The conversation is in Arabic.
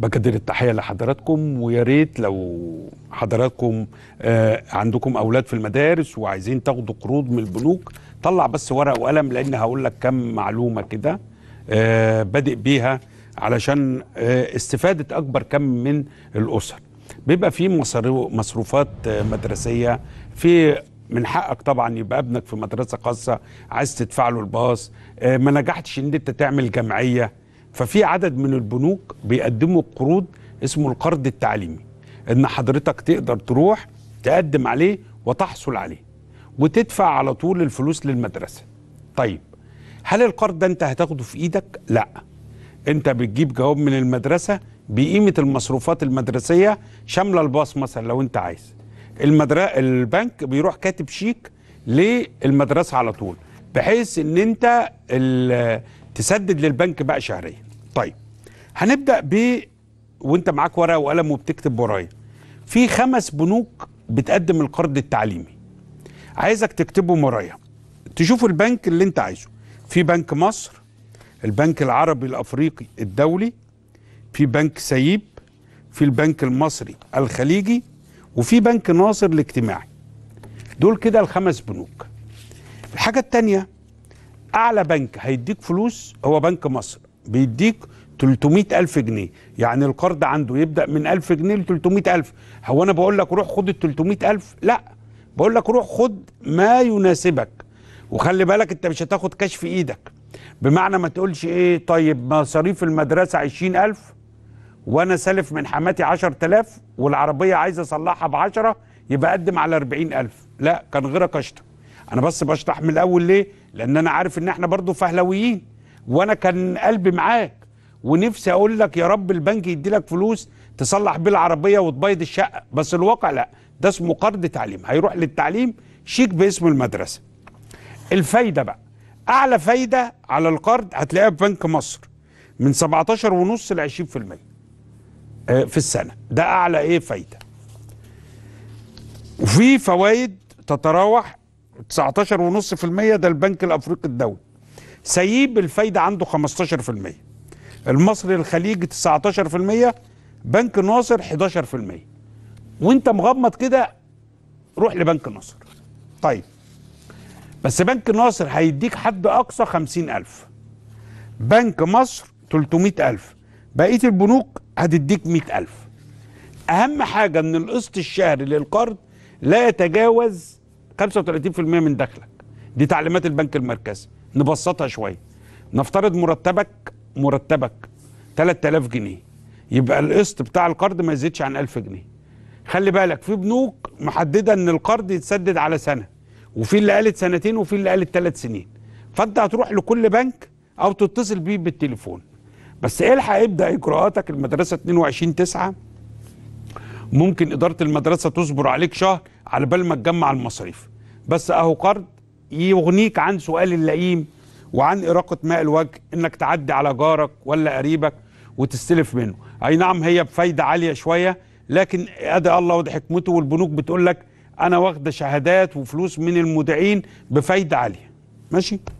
بقدر التحيه لحضراتكم ويا ريت لو حضراتكم آه عندكم اولاد في المدارس وعايزين تاخدوا قروض من البنوك طلع بس ورقه وقلم لان هقول لك كم معلومه كده آه بادئ بيها علشان آه استفاده اكبر كم من الاسر بيبقى في مصروفات آه، مدرسيه في من حقك طبعا يبقى ابنك في مدرسه خاصه عايز تدفع له الباص آه، ما نجحتش ان انت تعمل جمعيه ففي عدد من البنوك بيقدموا قروض اسمه القرض التعليمي ان حضرتك تقدر تروح تقدم عليه وتحصل عليه وتدفع على طول الفلوس للمدرسه طيب هل القرض ده انت هتاخده في ايدك لا انت بتجيب جواب من المدرسه بقيمه المصروفات المدرسيه شامله الباص مثلا لو انت عايز المدر... البنك بيروح كاتب شيك للمدرسه على طول بحيث ان انت ال... تسدد للبنك بقى شهريا طيب هنبدا ب وانت معاك ورقه وقلم وبتكتب ورايا في خمس بنوك بتقدم القرض التعليمي عايزك تكتبهم ورايا تشوف البنك اللي انت عايزه في بنك مصر البنك العربي الافريقي الدولي في بنك سيب في البنك المصري الخليجي وفي بنك ناصر الاجتماعي دول كده الخمس بنوك الحاجه الثانيه اعلى بنك هيديك فلوس هو بنك مصر بيديك 300 ألف جنيه يعني القرض عنده يبدأ من 1000 جنيه ل 300 ألف هو أنا بقول لك روح خد ال 300 ألف لا بقول لك روح خد ما يناسبك وخلي بالك أنت مش هتاخد كاش في إيدك بمعنى ما تقولش إيه طيب مصاريف المدرسة 20000 وأنا سالف من حماتي 10000 والعربية عايز أصلحها ب 10 يبقى أقدم على 40000 لا كان غيرك أشطر أنا بس بشطح من الأول ليه؟ لأن أنا عارف إن إحنا برضه فهلويين وانا كان قلبي معاك ونفسي اقول لك يا رب البنك يدي لك فلوس تصلح بيه العربيه وتبيض الشقه بس الواقع لا ده اسمه قرض تعليم هيروح للتعليم شيك باسم المدرسه الفايده بقى اعلى فايده على القرض هتلاقيها في بنك مصر من 17 ونص ل 20% آه، في السنه ده اعلى ايه فايده وفي فوائد تتراوح 19.5% ده البنك الافريقي الدولي سيب الفايدة عنده 15% المصري الخليجي 19% بنك ناصر 11% وانت مغمض كده روح لبنك ناصر طيب بس بنك ناصر هيديك حد أقصى 50000 بنك مصر 300000 بقية البنوك هتديك 100000 أهم حاجة أن القسط الشهري للقرض لا يتجاوز 35% من دخلك دي تعليمات البنك المركزي نبسطها شويه نفترض مرتبك مرتبك 3000 جنيه يبقى القسط بتاع القرض ما يزيدش عن 1000 جنيه خلي بالك في بنوك محدده ان القرض يتسدد على سنه وفي اللي قالت سنتين وفي اللي قالت ثلاث سنين فانت هتروح لكل بنك او تتصل بيه بالتليفون بس الحق ابدا اجراءاتك المدرسه 22 9 ممكن اداره المدرسه تصبر عليك شهر على بال ما تجمع المصاريف بس اهو قرض يغنيك عن سؤال اللئيم وعن إراقة ماء الوجه إنك تعدي على جارك ولا قريبك وتستلف منه أي نعم هي بفايدة عالية شوية لكن أدى الله ودي حكمته والبنوك بتقول لك أنا واخدة شهادات وفلوس من المودعين بفايدة عالية ماشي